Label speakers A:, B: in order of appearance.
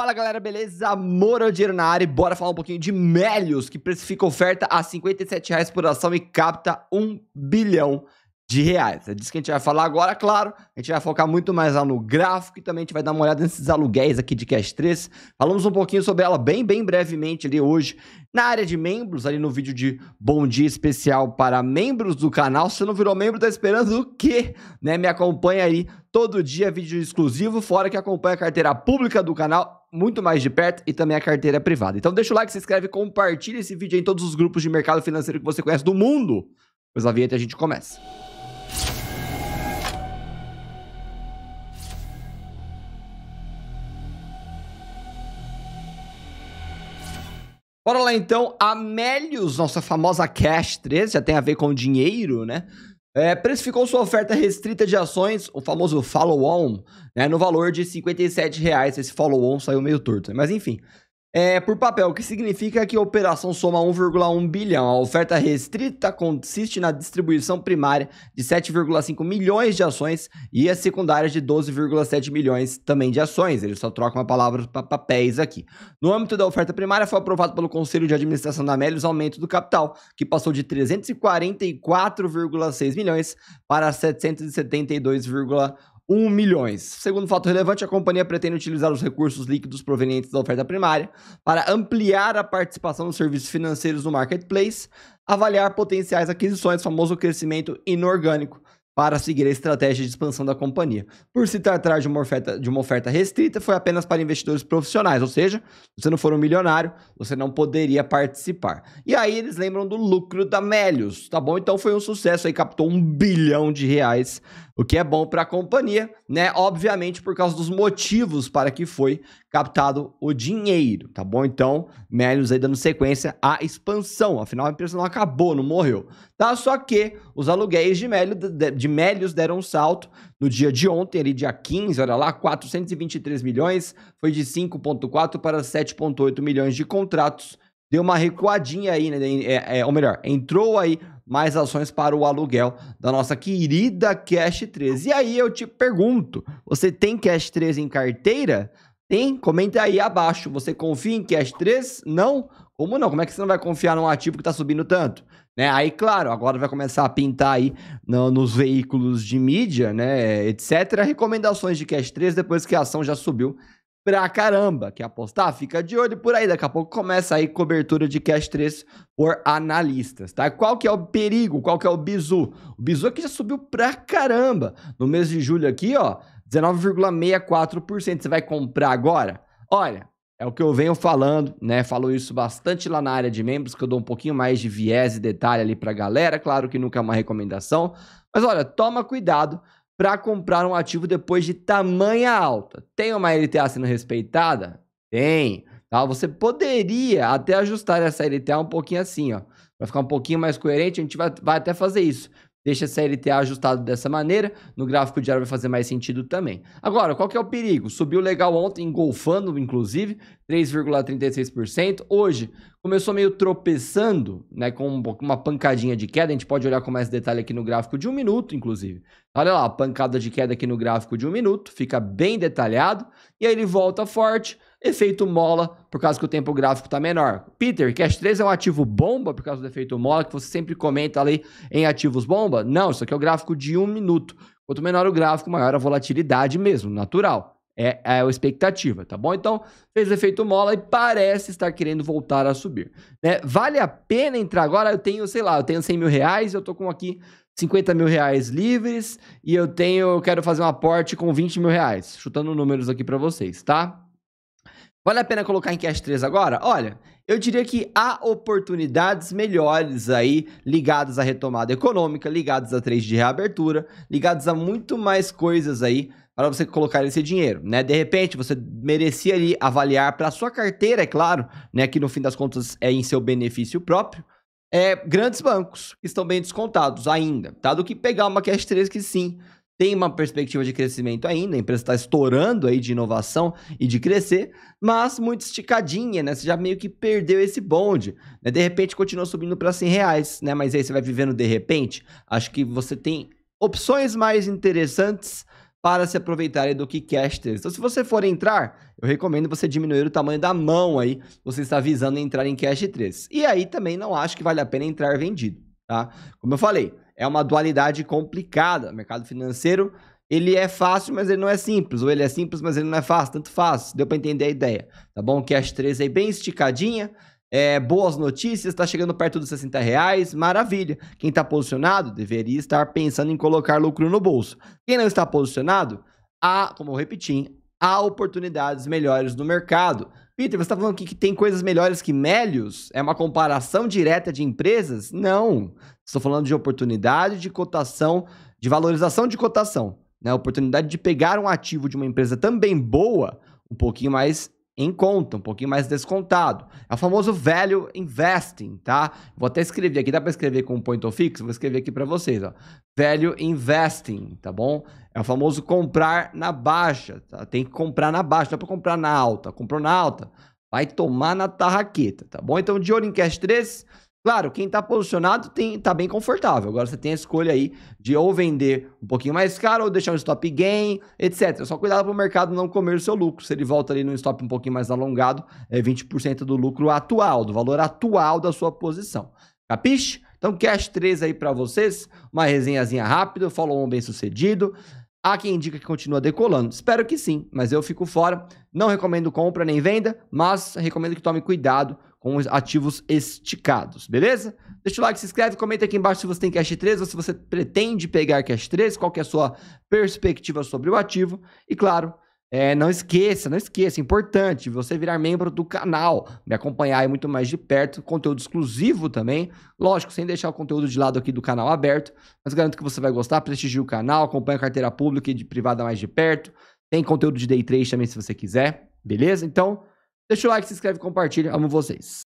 A: Fala galera, beleza? dinheiro na área e bora falar um pouquinho de Melios, que precifica oferta a 57 reais por ação e capta 1 bilhão de reais. É disso que a gente vai falar agora, claro. A gente vai focar muito mais lá no gráfico e também a gente vai dar uma olhada nesses aluguéis aqui de Cash 3. Falamos um pouquinho sobre ela bem, bem brevemente ali hoje na área de membros, ali no vídeo de Bom Dia Especial para membros do canal. Se você não virou membro, tá esperando o quê? Né? Me acompanha aí todo dia, vídeo exclusivo, fora que acompanha a carteira pública do canal muito mais de perto e também a carteira é privada. Então deixa o like, se inscreve, compartilha esse vídeo em todos os grupos de mercado financeiro que você conhece do mundo. Pois a vinheta a gente começa. Bora lá então, Amélios, nossa famosa Cash 3, já tem a ver com dinheiro, né? É, precificou sua oferta restrita de ações, o famoso follow-on, né, no valor de R$ 57,00. Esse follow-on saiu meio torto, né, mas enfim é, por papel, o que significa que a operação soma 1,1 bilhão. A oferta restrita consiste na distribuição primária de 7,5 milhões de ações e a secundária de 12,7 milhões também de ações. Eles só trocam a palavra para papéis aqui. No âmbito da oferta primária, foi aprovado pelo Conselho de Administração da Melios aumento do capital, que passou de 344,6 milhões para 772,8 1 milhões. Segundo fato relevante, a companhia pretende utilizar os recursos líquidos provenientes da oferta primária para ampliar a participação dos serviços financeiros no marketplace, avaliar potenciais aquisições, famoso crescimento inorgânico, para seguir a estratégia de expansão da companhia. Por se tratar de uma oferta, de uma oferta restrita, foi apenas para investidores profissionais, ou seja, se você não for um milionário, você não poderia participar. E aí eles lembram do lucro da Melius, tá bom? Então foi um sucesso aí, captou um bilhão de reais, o que é bom para a companhia, né? Obviamente por causa dos motivos para que foi captado o dinheiro, tá bom? Então, Melius aí dando sequência à expansão, afinal a empresa não acabou, não morreu, tá? Só que os aluguéis de Melius, de Mélios deram um salto no dia de ontem, ali dia 15, olha lá, 423 milhões, foi de 5,4 para 7,8 milhões de contratos. Deu uma recuadinha aí, né? É, é, ou melhor, entrou aí mais ações para o aluguel da nossa querida Cash 13. E aí eu te pergunto: você tem Cash 13 em carteira? Tem? Comenta aí abaixo. Você confia em Cash 3? Não? Como não? Como é que você não vai confiar num ativo que está subindo tanto? Né? Aí, claro, agora vai começar a pintar aí no, nos veículos de mídia, né, etc. Recomendações de cash 3 depois que a ação já subiu pra caramba. Quer apostar? Fica de olho por aí. Daqui a pouco começa aí cobertura de cash 3 por analistas, tá? Qual que é o perigo? Qual que é o bizu? O bizu é que já subiu pra caramba. No mês de julho aqui, ó, 19,64%. Você vai comprar agora? Olha, é o que eu venho falando, né? Falou isso bastante lá na área de membros, que eu dou um pouquinho mais de viés e detalhe ali pra galera. Claro que nunca é uma recomendação. Mas olha, toma cuidado para comprar um ativo depois de tamanha alta. Tem uma LTA sendo respeitada? Tem. Tá? Você poderia até ajustar essa LTA um pouquinho assim, ó. Pra ficar um pouquinho mais coerente, a gente vai, vai até fazer isso. Deixa a CLTA ajustado dessa maneira, no gráfico diário vai fazer mais sentido também. Agora, qual que é o perigo? Subiu legal ontem, engolfando inclusive, 3,36%. Hoje, começou meio tropeçando, né, com uma pancadinha de queda. A gente pode olhar com mais detalhe aqui no gráfico de um minuto, inclusive. Olha lá, a pancada de queda aqui no gráfico de um minuto, fica bem detalhado. E aí ele volta forte, efeito mola, por causa que o tempo gráfico está menor. Peter, Cash 3 é um ativo bomba por causa do efeito mola, que você sempre comenta ali em ativos bomba? Não, isso aqui é o gráfico de um minuto. Quanto menor o gráfico, maior a volatilidade mesmo, natural. É, é a expectativa, tá bom? Então, fez efeito mola e parece estar querendo voltar a subir. Né? Vale a pena entrar agora? Eu tenho, sei lá, eu tenho 100 mil reais, eu tô com aqui 50 mil reais livres e eu tenho, eu quero fazer um aporte com 20 mil reais, chutando números aqui para vocês, tá? Vale a pena colocar em Cash 3 agora? Olha, eu diria que há oportunidades melhores aí ligadas à retomada econômica, ligadas a trade de reabertura, ligadas a muito mais coisas aí para você colocar esse dinheiro, né? De repente, você merecia ali avaliar para sua carteira, é claro, né, que no fim das contas é em seu benefício próprio, é, grandes bancos estão bem descontados ainda, tá? Do que pegar uma Cash 3 que sim, tem uma perspectiva de crescimento ainda, a empresa está estourando aí de inovação e de crescer, mas muito esticadinha, né? Você já meio que perdeu esse bonde. Né? De repente continua subindo para 100 reais, né? Mas aí você vai vivendo de repente. Acho que você tem opções mais interessantes para se aproveitarem do que casters. Então, se você for entrar, eu recomendo você diminuir o tamanho da mão aí, você está visando entrar em cash 3. E aí também não acho que vale a pena entrar vendido, tá? Como eu falei, é uma dualidade complicada. O mercado financeiro, ele é fácil, mas ele não é simples. Ou ele é simples, mas ele não é fácil. Tanto faz. Deu para entender a ideia. Tá bom? Cash 3 aí bem esticadinha. É, boas notícias, está chegando perto dos 60 reais, maravilha. Quem está posicionado deveria estar pensando em colocar lucro no bolso. Quem não está posicionado, a, ah, como eu repeti, há oportunidades melhores no mercado. Peter, você está falando aqui que tem coisas melhores que Melios? É uma comparação direta de empresas? Não. Estou falando de oportunidade de cotação, de valorização de cotação. Né? Oportunidade de pegar um ativo de uma empresa também boa, um pouquinho mais em conta, um pouquinho mais descontado. É o famoso value investing, tá? Vou até escrever aqui, dá para escrever com um point fixo? fix? Vou escrever aqui para vocês, ó. Value investing, tá bom? É o famoso comprar na baixa, tá? Tem que comprar na baixa, não é para comprar na alta. Comprou na alta, vai tomar na tarraqueta, tá bom? Então, de olho em cash 3, Claro, quem está posicionado tem, tá bem confortável. Agora você tem a escolha aí de ou vender um pouquinho mais caro ou deixar um stop gain, etc. É só cuidado para o mercado não comer o seu lucro. Se ele volta ali num stop um pouquinho mais alongado, é 20% do lucro atual, do valor atual da sua posição. Capiche? Então, cash 3 aí para vocês, uma resenhazinha rápida, follow on bem sucedido. Há quem indica que continua decolando. Espero que sim, mas eu fico fora. Não recomendo compra nem venda, mas recomendo que tome cuidado com os ativos esticados, beleza? Deixa o like, se inscreve, comenta aqui embaixo se você tem Cash 3 ou se você pretende pegar Cash 3, qual é a sua perspectiva sobre o ativo. E claro, é, não esqueça, não esqueça, é importante você virar membro do canal, me acompanhar aí muito mais de perto, conteúdo exclusivo também, lógico, sem deixar o conteúdo de lado aqui do canal aberto, mas garanto que você vai gostar, prestigie o canal, acompanha a carteira pública e de privada mais de perto, tem conteúdo de day trade também se você quiser, beleza? Então, Deixa o like, se inscreve, compartilha. Amo vocês.